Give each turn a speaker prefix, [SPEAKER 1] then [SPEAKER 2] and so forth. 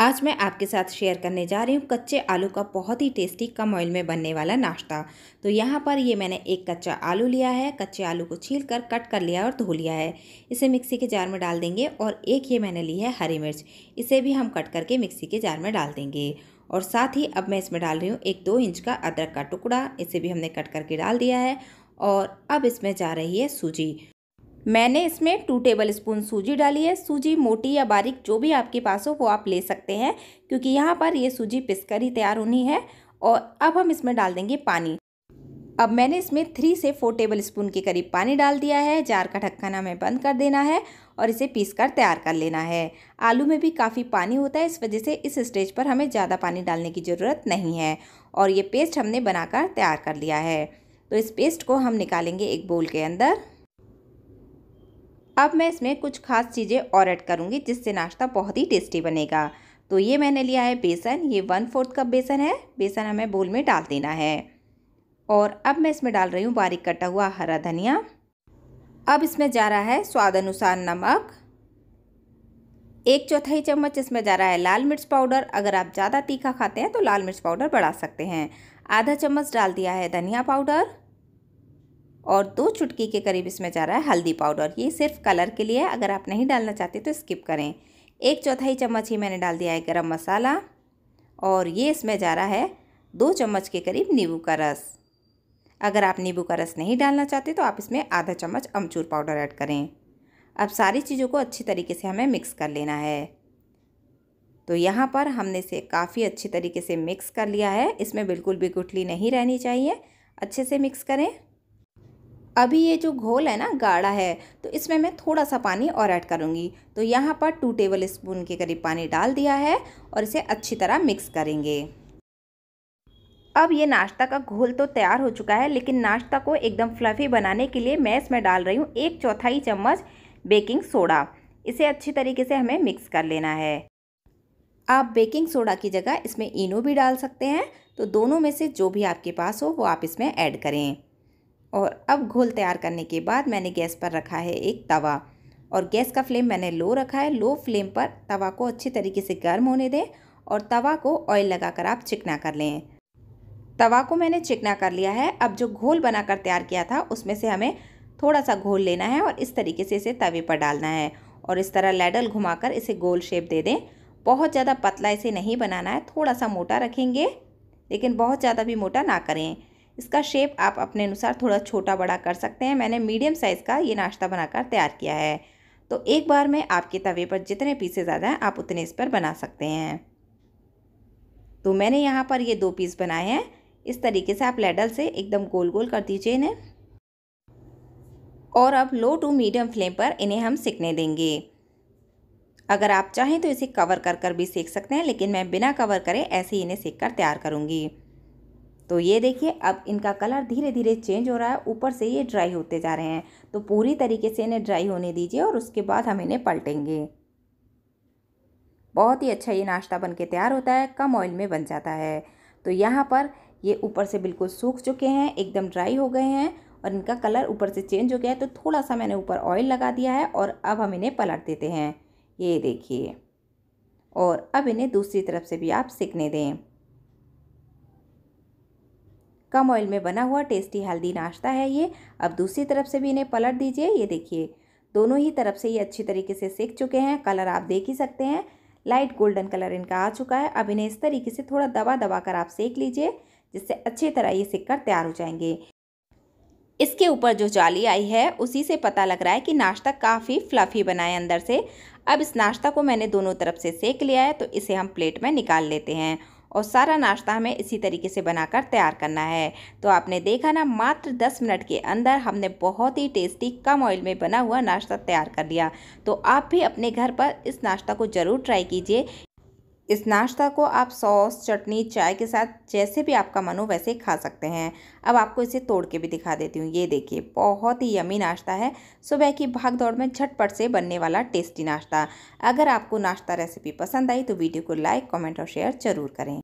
[SPEAKER 1] आज मैं आपके साथ शेयर करने जा रही हूँ कच्चे आलू का बहुत ही टेस्टी कम ऑयल में बनने वाला नाश्ता तो यहाँ पर ये मैंने एक कच्चा आलू लिया है कच्चे आलू को छील कर कट कर लिया और धो लिया है इसे मिक्सी के जार में डाल देंगे और एक ये मैंने ली है हरी मिर्च इसे भी हम कट करके मिक्सी के जार में डाल देंगे और साथ ही अब मैं इसमें डाल रही हूँ एक दो इंच का अदरक का टुकड़ा इसे भी हमने कट करके डाल दिया है और अब इसमें जा रही है सूजी मैंने इसमें टू टेबल स्पून सूजी डाली है सूजी मोटी या बारीक जो भी आपके पास हो वो आप ले सकते हैं क्योंकि यहाँ पर ये सूजी पिसकर ही तैयार होनी है और अब हम इसमें डाल देंगे पानी अब मैंने इसमें थ्री से फोर टेबल स्पून के करीब पानी डाल दिया है जार का ढक्कन हमें बंद कर देना है और इसे पीस कर तैयार कर लेना है आलू में भी काफ़ी पानी होता है इस वजह से इस स्टेज पर हमें ज़्यादा पानी डालने की ज़रूरत नहीं है और ये पेस्ट हमने बनाकर तैयार कर लिया है तो इस पेस्ट को हम निकालेंगे एक बोल के अंदर अब मैं इसमें कुछ खास चीज़ें और ऐड करूँगी जिससे नाश्ता बहुत ही टेस्टी बनेगा तो ये मैंने लिया है बेसन ये वन फोर्थ कप बेसन है बेसन हमें बोल में डाल देना है और अब मैं इसमें डाल रही हूँ बारीक कटा हुआ हरा धनिया अब इसमें जा रहा है स्वाद अनुसार नमक एक चौथाई चम्मच इसमें जा रहा है लाल मिर्च पाउडर अगर आप ज़्यादा तीखा खाते हैं तो लाल मिर्च पाउडर बढ़ा सकते हैं आधा चम्मच डाल दिया है धनिया पाउडर और दो चुटकी के करीब इसमें जा रहा है हल्दी पाउडर ये सिर्फ कलर के लिए है अगर आप नहीं डालना चाहते तो स्किप करें एक चौथाई चम्मच ही मैंने डाल दिया है गरम मसाला और ये इसमें जा रहा है दो चम्मच के करीब नींबू का रस अगर आप नींबू का रस नहीं डालना चाहते तो आप इसमें आधा चम्मच अमचूर पाउडर ऐड करें अब सारी चीज़ों को अच्छी तरीके से हमें मिक्स कर लेना है तो यहाँ पर हमने इसे काफ़ी अच्छी तरीके से मिक्स कर लिया है इसमें बिल्कुल भी गुठली नहीं रहनी चाहिए अच्छे से मिक्स करें अभी ये जो घोल है ना गाढ़ा है तो इसमें मैं थोड़ा सा पानी और ऐड करूँगी तो यहाँ पर टू टेबल स्पून के करीब पानी डाल दिया है और इसे अच्छी तरह मिक्स करेंगे अब ये नाश्ता का घोल तो तैयार हो चुका है लेकिन नाश्ता को एकदम फ्लफ़ी बनाने के लिए मैं इसमें डाल रही हूँ एक चौथाई चम्मच बेकिंग सोडा इसे अच्छी तरीके से हमें मिक्स कर लेना है आप बेकिंग सोडा की जगह इसमें इनो भी डाल सकते हैं तो दोनों में से जो भी आपके पास हो वो आप इसमें ऐड करें और अब घोल तैयार करने के बाद मैंने गैस पर रखा है एक तवा और गैस का फ्लेम मैंने लो रखा है लो फ्लेम पर तवा को अच्छी तरीके से गर्म होने दें और तवा को ऑयल लगाकर आप चिकना कर लें तवा को मैंने चिकना कर लिया है अब जो घोल बनाकर तैयार किया था उसमें से हमें थोड़ा सा घोल लेना है और इस तरीके से इसे तवे पर डालना है और इस तरह लैडल घुमाकर इसे गोल शेप दे दें बहुत ज़्यादा पतला इसे नहीं बनाना है थोड़ा सा मोटा रखेंगे लेकिन बहुत ज़्यादा भी मोटा ना करें इसका शेप आप अपने अनुसार थोड़ा छोटा बड़ा कर सकते हैं मैंने मीडियम साइज़ का ये नाश्ता बनाकर तैयार किया है तो एक बार में आपके तवे पर जितने पीसे ज़्यादा हैं आप उतने इस पर बना सकते हैं तो मैंने यहाँ पर ये दो पीस बनाए हैं इस तरीके से आप लेडल से एकदम गोल गोल कर दीजिए इन्हें और अब लो टू मीडियम फ्लेम पर इन्हें हम सेकने देंगे अगर आप चाहें तो इसे कवर कर कर भी सेक सकते हैं लेकिन मैं बिना कवर करे ऐसे ही इन्हें सेक कर तैयार करूँगी तो ये देखिए अब इनका कलर धीरे धीरे चेंज हो रहा है ऊपर से ये ड्राई होते जा रहे हैं तो पूरी तरीके से इन्हें ड्राई होने दीजिए और उसके बाद हम इन्हें पलटेंगे बहुत ही अच्छा ये नाश्ता बन के तैयार होता है कम ऑयल में बन जाता है तो यहाँ पर ये ऊपर से बिल्कुल सूख चुके हैं एकदम ड्राई हो गए हैं और इनका कलर ऊपर से चेंज हो गया है तो थोड़ा सा मैंने ऊपर ऑयल लगा दिया है और अब हम इन्हें पलट देते हैं ये देखिए और अब इन्हें दूसरी तरफ से भी आप सीखने दें कम ऑयल में बना हुआ टेस्टी हेल्दी नाश्ता है ये अब दूसरी तरफ से भी इन्हें पलट दीजिए ये देखिए दोनों ही तरफ से ये अच्छी तरीके से सेक चुके हैं कलर आप देख ही सकते हैं लाइट गोल्डन कलर इनका आ चुका है अब इन्हें इस तरीके से थोड़ा दबा दबा कर आप सेक लीजिए जिससे अच्छी तरह ये सेक कर तैयार हो जाएंगे इसके ऊपर जो जाली आई है उसी से पता लग रहा है कि नाश्ता काफ़ी फ्लफ़ी बना है अंदर से अब इस नाश्ता को मैंने दोनों तरफ से सेक लिया है तो इसे हम प्लेट में निकाल लेते हैं और सारा नाश्ता हमें इसी तरीके से बनाकर तैयार करना है तो आपने देखा ना मात्र 10 मिनट के अंदर हमने बहुत ही टेस्टी कम ऑयल में बना हुआ नाश्ता तैयार कर लिया तो आप भी अपने घर पर इस नाश्ता को ज़रूर ट्राई कीजिए इस नाश्ता को आप सॉस चटनी चाय के साथ जैसे भी आपका मन हो वैसे खा सकते हैं अब आपको इसे तोड़ के भी दिखा देती हूँ ये देखिए बहुत ही यमी नाश्ता है सुबह की भाग दौड़ में झटपट से बनने वाला टेस्टी नाश्ता अगर आपको नाश्ता रेसिपी पसंद आई तो वीडियो को लाइक कमेंट और शेयर ज़रूर करें